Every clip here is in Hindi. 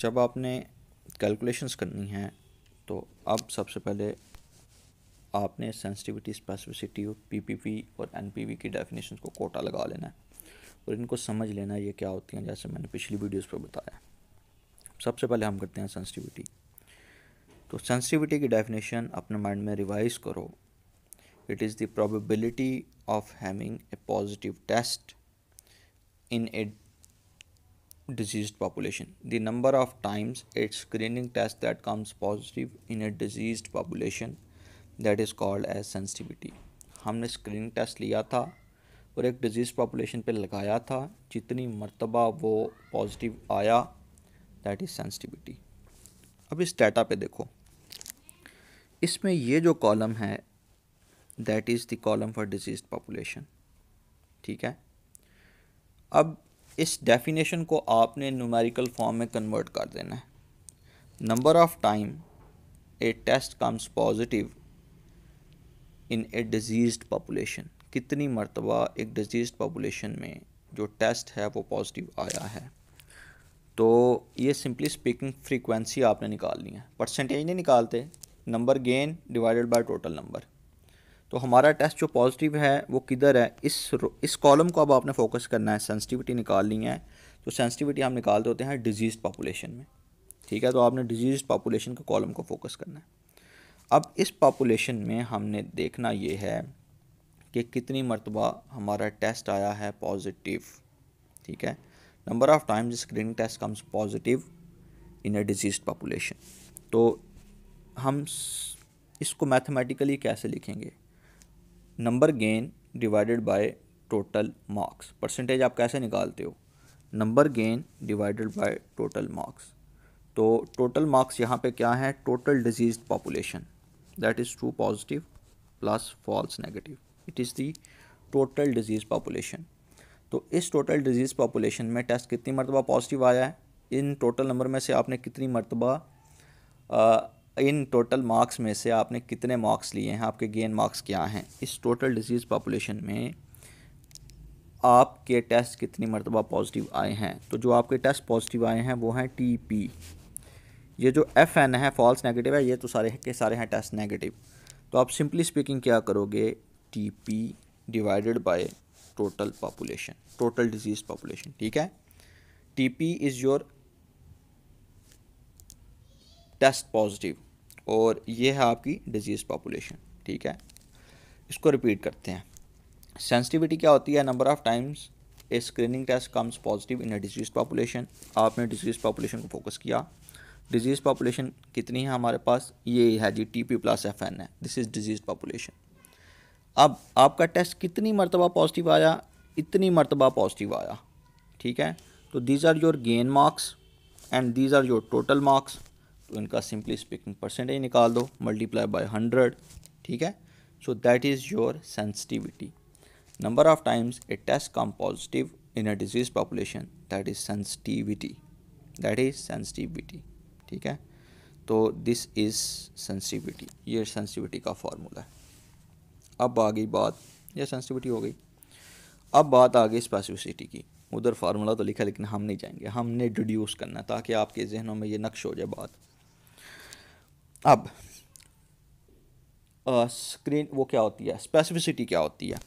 जब आपने कैलकुलेशंस करनी हैं तो अब सबसे पहले आपने सेंसिटिविटी स्पेसिफिसिटी पीपीपी और एनपीवी की डेफिनेशन को कोटा लगा लेना है और इनको समझ लेना ये क्या होती हैं जैसे मैंने पिछली वीडियोस पर बताया सबसे पहले हम करते हैं सेंसिटिविटी तो सेंसिटिविटी की डेफिनेशन अपने माइंड में रिवाइज करो it is the probability of having a positive test in a diseased population. The number of times a screening test that comes positive in a diseased population that is called as sensitivity. हमने स्क्रीनिंग टेस्ट लिया था और एक डिजीज़ पॉपुलेशन पे लगाया था जितनी मरतबा वो पॉजिटिव आया दैट इज़ सेंसिटिविटी अब इस डाटा पे देखो इसमें ये जो कॉलम है that is the column for disease population ठीक है अब इस डेफिनेशन को आपने न्यूमेरिकल फॉर्म में कन्वर्ट कर देना है number of time a test comes positive in a disease population कितनी मरतबा एक डिजीज़ पॉपुलेशन में जो टेस्ट है वो पॉजिटिव आया है तो ये सिंपली स्पीकिंग फ्रीक्वेंसी आपने निकालनी है परसेंटेज नहीं निकालते number gain divided by total number तो हमारा टेस्ट जो पॉजिटिव है वो किधर है इस इस कॉलम को अब आपने फोकस करना है सेंसिटिविटी निकालनी है तो सेंसिटिविटी हम निकालते होते हैं डिजीज़ पॉपुलेशन में ठीक है तो आपने डिजीज़ पॉपुलेशन के कॉलम को फोकस करना है अब इस पॉपुलेशन में हमने देखना ये है कि कितनी मरतबा हमारा टेस्ट आया है पॉजिटिव ठीक है number of times screening test comes positive in a disease population तो हम इसको मैथमेटिकली कैसे लिखेंगे number gain divided by total marks percentage आप कैसे निकालते हो number gain divided by total marks तो टोटल मार्क्स यहाँ पे क्या है total disease population that is true positive plus false negative it is the total disease population तो इस टोटल डिजीज़ पॉपुलेशन में टेस्ट कितनी मरतबा पॉजिटिव आया है इन टोटल नंबर में से आपने कितनी मरतबा इन टोटल मार्क्स में से आपने कितने मार्क्स लिए हैं आपके गेन मार्क्स क्या हैं इस टोटल डिजीज़ पॉपुलेशन में आपके टेस्ट कितनी मरतबा पॉजिटिव आए हैं तो जो आपके टेस्ट पॉजिटिव आए हैं वो हैं टी पी ये जो एफ एन है फॉल्स नेगेटिव है ये तो सारे के सारे हैं टेस्ट नेगेटिव तो आप सिंपली स्पीकिंग क्या करोगे T P divided by total population total disease population ठीक है T P is your test positive और ये है आपकी डिजीज़ पॉपुलेशन ठीक है इसको रिपीट करते हैं सेंसिटिविटी क्या होती है number of times a screening test comes positive in a disease population आपने डिजीज़ पॉपुलेशन को फोकस किया डिजीज़ पॉपुलेशन कितनी है हमारे पास ये है जी T P plus F N है दिस इज़ डिजीज़ पॉपुलेशन अब आपका टेस्ट कितनी मरतबा पॉजिटिव आया इतनी मरतबा पॉजिटिव आया ठीक है तो these are your gain marks and these are your total marks तो इनका सिंपली स्पीकिंग परसेंटेज निकाल दो मल्टीप्लाई बाय हंड्रेड ठीक है so that is your sensitivity number of times it test come positive in a disease population that is sensitivity that is sensitivity ठीक है तो दिस इज़ सेंसिटिविटी ये सेंसिटिविटी का फार्मूला है अब आ गई बात यह सेंसिटिविटी हो गई अब बात आ गई स्पेसिफिसिटी की उधर फार्मूला तो लिखा लेकिन हम नहीं जाएंगे हमने डिड्यूस करना ताकि आपके जहनों में ये नक्श हो जाए बात अब स्क्रीन वो क्या होती है स्पेसिफिसिटी क्या होती है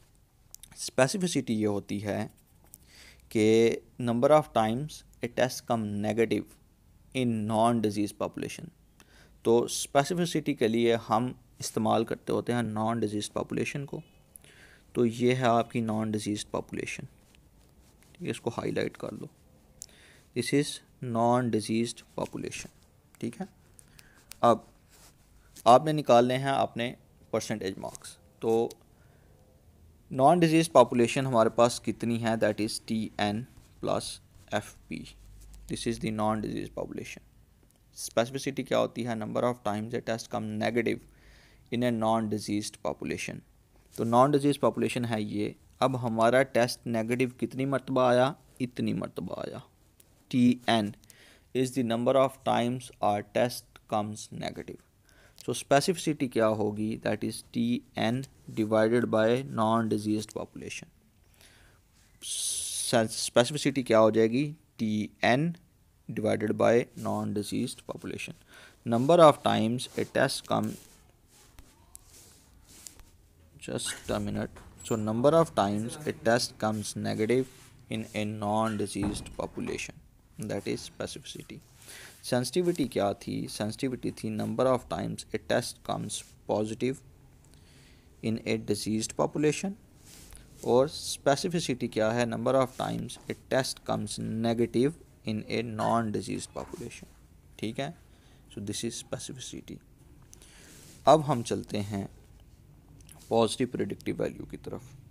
स्पेसिफिसिटी ये होती है कि number of times a test come negative in non disease population तो स्पेसिफिसिटी के लिए हम इस्तेमाल करते होते हैं नॉन डिजीज़ पॉपुलेशन को तो ये है आपकी नॉन डिजीज़ पॉपुलेशन ठीक है इसको हाईलाइट कर लो this is non disease population ठीक है अब आपने निकालने हैं अपने परसेंटेज मार्क्स तो नॉन डिजीज़ पॉपुलेशन हमारे पास कितनी है that is T N plus F P this is the non disease population specificity क्या होती है number of times a test come negative in a non disease population तो नॉन डिजीज़ पॉपुलेशन है ये अब हमारा टेस्ट नेगेटिव कितनी मरतबा आया इतनी मरतबा आया T N is the number of times are test comes negative so तो स्पेसिफिसिटी क्या होगी that is T N divided by non disease population specificity क्या हो जाएगी T N divided by non disease population number of times a test come just a minute so number of times a test comes negative in a non disease population that is specificity sensitivity क्या थी सेंसिटिविटी थी number of times a test comes positive in a disease population और स्पेसिफिसिटी क्या है number of times a test comes negative in a non disease population ठीक है सो दिस इज स्पेसिफिसिटी अब हम चलते हैं पॉजिटिव प्रिडिक्टिव वैल्यू की तरफ